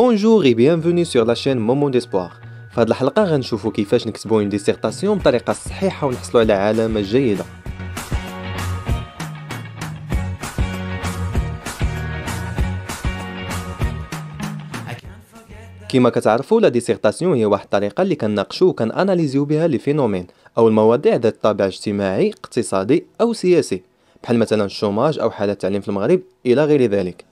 بونجور اي بيانفوني سور لاشين مومون ديسبوار في هاد الحلقة غنشوفو كيفاش نكتبو اون ديسيرتاسيون بطريقة صحيحة ونحصلو على علامة جيدة كما كتعرفوا لا ديسيرتاسيون هي واحد الطريقه اللي و كناناليزيو بها لي فينومين او المواضيع ذات طابع اجتماعي اقتصادي او سياسي بحال مثلا الشوماج او حالات التعليم في المغرب الى غير ذلك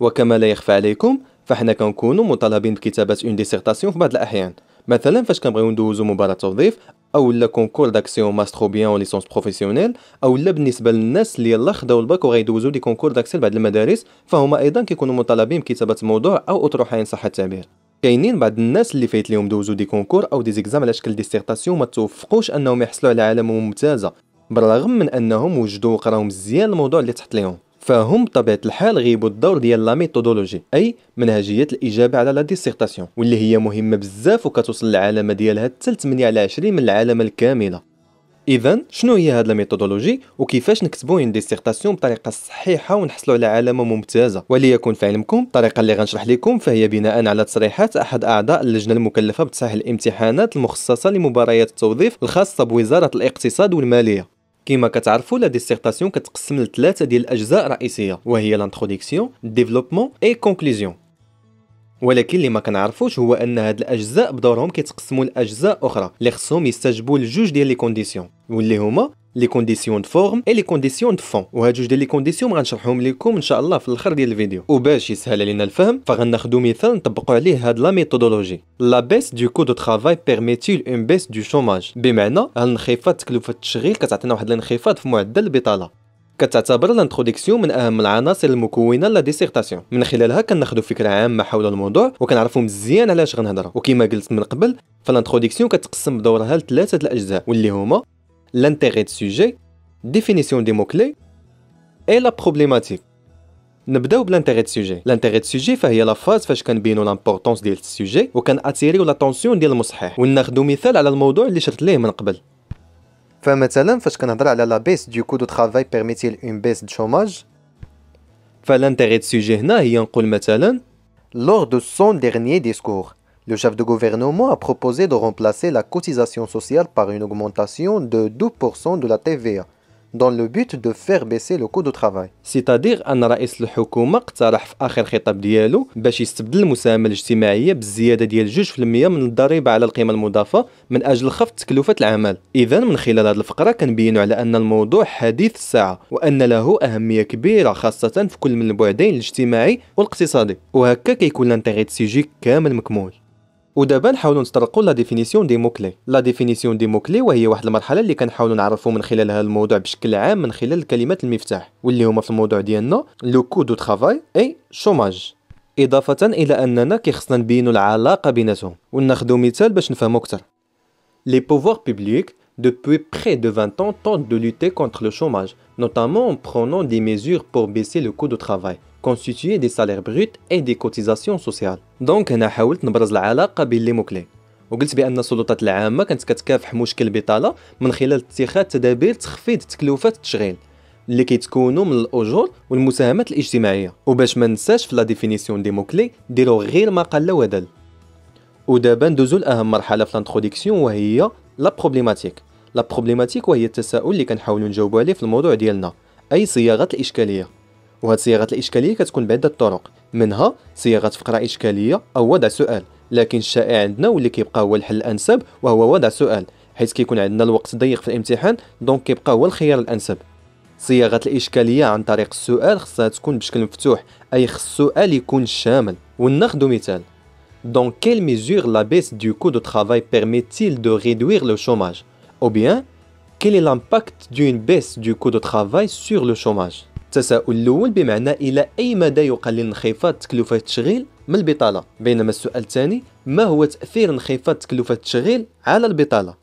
وكما لا يخفى عليكم فحنا كنكونوا مطالبين بكتابه اون ديسيرتاسيون في بعض الاحيان مثلا فاش كنبغيو ندوزو مباراه توظيف او لا كونكور داكسيون ماسترو بيان ليسونس بروفيسيونيل او لا بالنسبه للناس اللي يلاه خداو الباك وغيدوزو دي كونكور داكسيون بعد المدارس فهما ايضا كيكونوا مطالبين بكتابه موضوع او اطروحه ان صح التعبير كاينين بعض الناس اللي فايت ليهم دوزو دي كونكور او دي زيكزام على شكل ديسيرتاسيون ما توفقوش انهم يحصلوا على علامه ممتازه بالرغم من انهم وجدوا وقراو مزيان الموضوع اللي تحط ليهم فهم بطبيعه الحال غيبوا الدور ديال لا ميثودولوجي اي منهجيه الاجابه على لا ديسيرتاسيون واللي هي مهمه بزاف وكتوصل العلامه ديالها حتى 8 على 20 من العلامه الكامله اذا شنو هي هاد الميثودولوجي وكيفاش نكتبوا ان ديسيرتاسيون بطريقه صحيحه ونحصلوا على علامه ممتازه وليكن في علمكم الطريقه اللي غنشرح لكم فهي بناء على تصريحات احد اعضاء اللجنه المكلفه بتصحيح الامتحانات المخصصه لمباريات التوظيف الخاصه بوزاره الاقتصاد والماليه كما كتعرفوا لا ديسيرتاسيون كتقسم لثلاثه ديال الاجزاء الرئيسيه وهي لانتروديكسيون ديفلوبمون اي كونكلوزيون ولكن اللي ما كنعرفوش هو ان هاد الاجزاء بدورهم كيتقسموا لاجزاء اخرى اللي خصهم يستجبوا لجوج ديال لي كونديسيون واللي هما لي كونديسيون دو فورم اي لي كونديسيون دو فون وهاد جوج ديال لي كونديسيون غنشرحهم لكم ان شاء الله في الاخر ديال الفيديو وباش يسهل علينا الفهم فغناخدو مثال نطبقوا عليه هاد لا ميثودولوجي لا بيس دو كو دو ترافاي بيرميتي اون بيس دو شوماج بمعنى الانخفاض تكلفه التشغيل كتعطينا واحد الانخفاض في معدل البطاله كتعتبر الانتروديكسيون من اهم العناصر المكونه لا ديسيرتاسيون من خلالها كناخذوا فكره عامه حول الموضوع وكنعرفوا مزيان علاش غنهضروا وكما قلت من قبل فالانتروديكسيون كتقسم بدورها لثلاثه الاجزاء واللي هما l'intérêt de sujet, définition des mots-clés et la problématique. نبداو بلانتيغي دو سوجي لانتيغي دو سوجي فهي لا فاز فاش كنبينو لامبورطونس ديال السوجي وكناتيريو لاتونسيون ديال المصحح وناخدو مثال على الموضوع اللي شرت ليه من قبل فمثلا فاش كنهضر على لا بيس دو كو دو ترافاي بيرميتي اون بيس دو شوماج فلانتيغي دو سوجي هنا هي نقول مثلا لور دو سون ديرنيي ديسكور Le chef de gouvernement a proposé de remplacer la cotisation sociale par une augmentation de 2% de la TVA dans le but de faire baisser le coût de travail. C'est-à-dire أن رئيس الحكومة اقترح في آخر خطاب ديالو باش يستبدل المساهمة الاجتماعية بالزيادة ديال 2% من الضريبة على القيمة المضافة من أجل خفض تكلفة العمل. إذا من خلال هذه الفقرة كنبينوا على أن الموضوع حديث الساعة وأن له أهمية كبيرة خاصة في كل من البعدين الاجتماعي والاقتصادي. وهكا كيكون لانتيغي سيجي كامل مكمول. ودابا نحاولوا نطرقوا لا ديفينيسيون دي موكلي لا ديفينيسيون دي موكلي وهي واحد المرحله اللي كنحاولوا نعرفوا من خلالها الموضوع بشكل عام من خلال كلمات المفتاح واللي هما في الموضوع ديالنا لو كو دو ترافاي اي شوماج إضافة إلى أننا كيخصنا نبينوا العلاقة بيناتهم وناخذوا مثال باش نفهموا أكثر لي بوفوار بوبليك depuis près de 20 ans tente de lutter contre le chômage, notamment en prenant des mesures pour baisser le coût du travail constitué des salaires bruts et des cotisations sociales دونك هنا حاولت نبرز العلاقه بين لي موكلي وقلت بان السلطات العامه كانت كتكافح مشكل البطاله من خلال اتخاذ تدابير تخفيض تكلفات التشغيل اللي كيتكونوا من الاجور والمساهمات الاجتماعيه وباش ما ننساش في لا ديفينيسيون دي موكلي ديرو غير ما قل ودل ودابا ندوزو لاهم مرحله في لانتروديكسيون وهي لا بروبليماتيك لا بروبليماتيك وهي التساؤل اللي كنحاولوا نجاوبوا عليه في الموضوع ديالنا اي صياغه الاشكاليه وهاد الصياغات الاشكاليه كتكون بعده الطرق منها صياغه فقره اشكاليه او وضع سؤال لكن الشائع عندنا واللي كيبقى هو الحل الانسب وهو وضع سؤال حيث كيكون عندنا الوقت ضيق في الامتحان دونك كيبقى هو الخيار الانسب صياغه الاشكاليه عن طريق السؤال خصها تكون بشكل مفتوح اي خص السؤال يكون شامل وناخذ مثال Dans quelle mesure la baisse du coût de travail permet-il de réduire le chômage Ou bien, quel est l'impact d'une baisse du coût de travail sur le chômage التساؤل الأول بمعنى إلى أي مدى يقلل انخفاض تكلفة التشغيل من البطالة بينما السؤال الثاني ما هو تأثير انخفاض تكلفة التشغيل على البطالة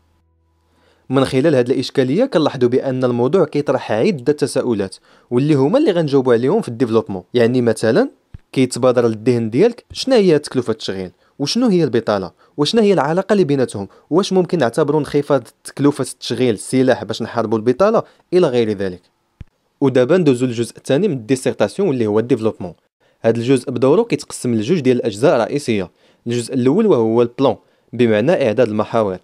من خلال هذه الإشكالية كنلاحظوا بأن الموضوع كيطرح عدة تساؤلات واللي هما اللي غنجاوبوا عليهم في الديفلوبمون يعني مثلا كيتبادر للذهن ديالك شنو هي تكلفة التشغيل وشنو هي البطاله وشنو هي العلاقه اللي بيناتهم واش ممكن نعتبروا انخفاض تكلفه التشغيل سلاح باش نحاربوا البطاله الى غير ذلك ودابا ندوزو للجزء الثاني من الديسيرتاسيون واللي هو الديفلوبمون هذا الجزء بدورو كيتقسم لجوج ديال الاجزاء الرئيسيه الجزء الاول وهو البلان بمعنى اعداد المحاور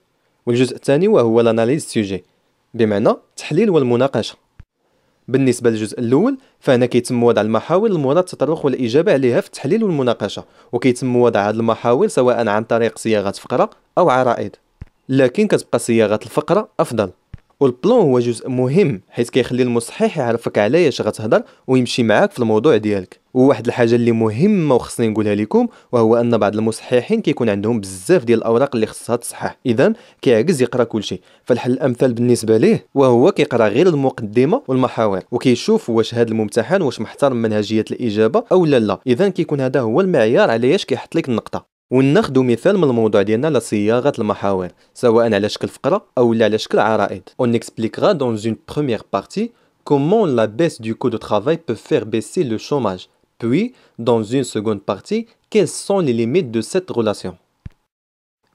والجزء الثاني وهو لاناليز سوجي بمعنى التحليل والمناقشه بالنسبه للجزء الاول فهنا كيتم وضع المحاور المراد التطرق والاجابه عليها في التحليل والمناقشه وكيتم وضع هذه المحاور سواء عن طريق صياغه فقره او عرائض لكن كتبقى صياغه الفقره افضل والبلون هو جزء مهم حيث كيخلي المصحح يعرفك علاش غتهضر ويمشي معاك في الموضوع ديالك وواحد الحاجه اللي مهمه وخصني نقولها لكم وهو ان بعض المصححين كيكون عندهم بزاف ديال الاوراق اللي خصها تصحح اذا كيعجز يقرا كلشي فالحل الامثل بالنسبه ليه وهو كيقرا غير المقدمه والمحاور وكيشوف واش هذا الممتحن واش محترم منهجيه الاجابه او لا لا اذا كيكون هذا هو المعيار علاش كيحط لك النقطه وناخدو مثال من الموضوع ديالنا على صياغه المحاور سواء على شكل فقره او على شكل عرائض on expliquera dans une première partie comment la baisse du coût de travail peut faire baisser le chômage puis dans une seconde partie quelles sont les limites de cette relation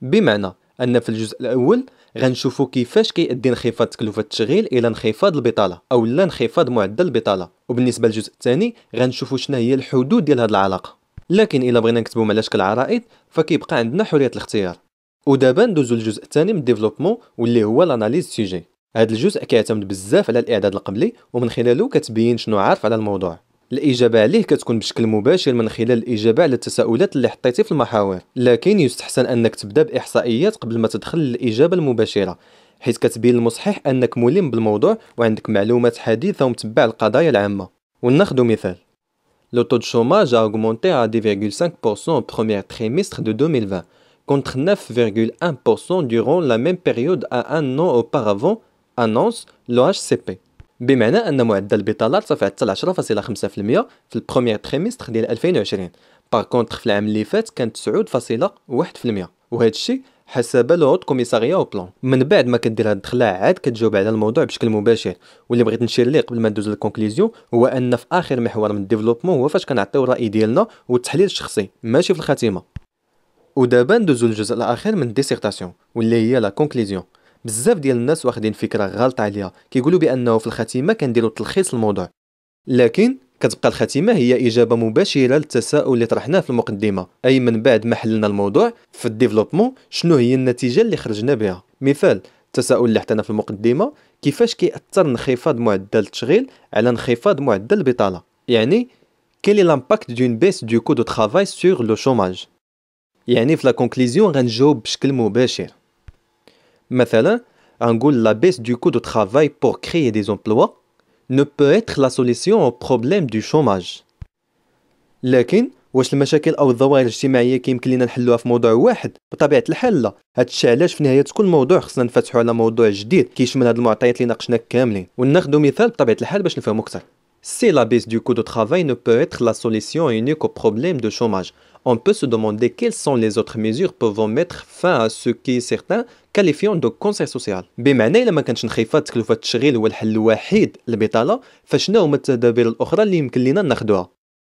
بمعنى ان في الجزء الاول غنشوفو كيفاش كيؤدي انخفاض تكلفه التشغيل الى انخفاض البطاله او لا انخفاض معدل البطاله وبالنسبه للجزء الثاني غنشوفو شنو هي الحدود ديال هاد العلاقه لكن الا بغينا نكتبو على شكل عرائض فكيبقى عندنا حريه الاختيار ودابا ندوزو للجزء الثاني من ديفلوبمون واللي هو لاناليز سيجي هذا الجزء كيعتمد بزاف على الاعداد القبلي ومن خلاله كتبين شنو عارف على الموضوع الإجابة عليه كتكون بشكل مباشر من خلال الإجابة على التساؤلات اللي حطيتي في المحاور لكن يستحسن أنك تبدأ بإحصائيات قبل ما تدخل للإجابة المباشرة حيث كتبين المصحح أنك ملم بالموضوع وعندك معلومات حديثة ومتبع القضايا العامة وناخدو مثال Le taux de chômage a augmenté à 2,5% au premier trimestre de 2020, contre 9,1% durant la même période à un an auparavant, annonce l'OHCP. بمعنى ان معدل البطالات ارتفع حتى 10.5% في البروميير تريمستر ديال 2020 باغ كونتر في العام اللي فات كان 9.1% وهذا الشيء حسب الهوت كوميساريا او بلان من بعد ما كدير هاد الدخله عاد كتجاوب على الموضوع بشكل مباشر واللي بغيت نشير ليه قبل ما ندوز للكونكليزيون هو ان في اخر محور من الديفلوبمون هو فاش كنعطيو الراي ديالنا والتحليل الشخصي ماشي في الخاتمه ودابا ندوزو للجزء الاخير من الديسيرتاسيون واللي هي لا كونكليزيون بزاف ديال الناس واخدين فكره غلط عليها كيقولوا بانه في الخاتمه كنديروا تلخيص الموضوع لكن كتبقى الخاتمة هي إجابة مباشرة للتساؤل اللي طرحناه في المقدمة أي من بعد ما حللنا الموضوع في الديفلوبمون شنو هي النتيجة اللي خرجنا بها مثال التساؤل اللي حطينا في المقدمة كيفاش كيأثر انخفاض معدل التشغيل على انخفاض معدل البطالة يعني كيل اي لامباكت دون بيس دو كو دو ترافاي سور لو شوماج يعني في لا كونكليزيون غنجاوب بشكل مباشر مثلا غنقول لا بيس دو كو دو ترافاي بور كريي دي زومبلوا ne peut être la solution au problème du chômage. لكن واش المشاكل او الظواهر الاجتماعيه كيمكن لينا نحلوها في موضوع واحد بطبيعه الحال لا هادشي علاش في نهايه كل موضوع خصنا نفتحوا على موضوع جديد كيشمل هاد المعطيات اللي ناقشنا كاملين وناخذوا مثال بطبيعه الحال باش نفهمو اكثر Si la baisse du coût de travail ne peut être la solution unique au problème de chômage, on peut se demander quelles sont les autres mesures pouvant mettre fin à ce qui est certains كاليفيون دو كونسير سوسيال بمعنى الا ما كانتش نخيفه تكلفه التشغيل هو الحل الوحيد للبطاله فشنو هما التدابير الاخرى اللي يمكن لنا ناخذوها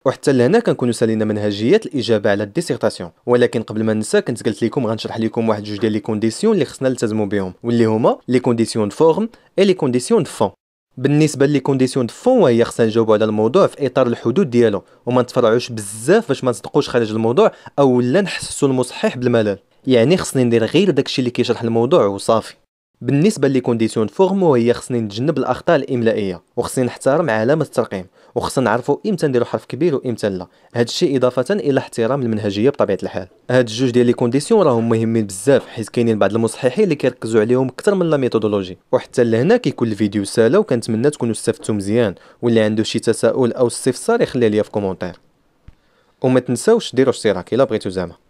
وحتى لهنا كنكونوا سالينا منهجيات الاجابه على الديسيرتاسيون ولكن قبل ما ننسى كنت قلت لكم غنشرح لكم واحد جوج ديال لي كونديسيون اللي خصنا نلتزموا بهم واللي هما لي كونديسيون دو فورم اي لي كونديسيون دو فون بالنسبه لي كونديسيون فون وهي خصنا نجاوبوا على الموضوع في اطار الحدود ديالو وما نتفرعوش بزاف باش ما نصدقوش خارج الموضوع او لا نحسسوا المصحح بالملل يعني خصني ندير غير داكشي اللي كيشرح الموضوع وصافي بالنسبه لي كونديسيون هي وهي خصني نتجنب الاخطاء الاملائيه وخصني نحترم علامه الترقيم وخصنا نعرفوا امتى نديروا حرف كبير وامتى لا هذا الشيء اضافه الى احترام المنهجيه بطبيعه الحال هاد الجوج ديال لي كونديسيون راهم مهمين بزاف حيت كاينين بعض المصححين اللي كيركزوا عليهم اكثر من لا ميثودولوجي وحتى لهنا كيكون الفيديو سهل وكنتمنى تكونوا استفدتوا مزيان واللي عنده شي تساؤل او استفسار يخليه ليا في كومونتير وما تنساوش ديروا اشتراك الا بغيتو زعما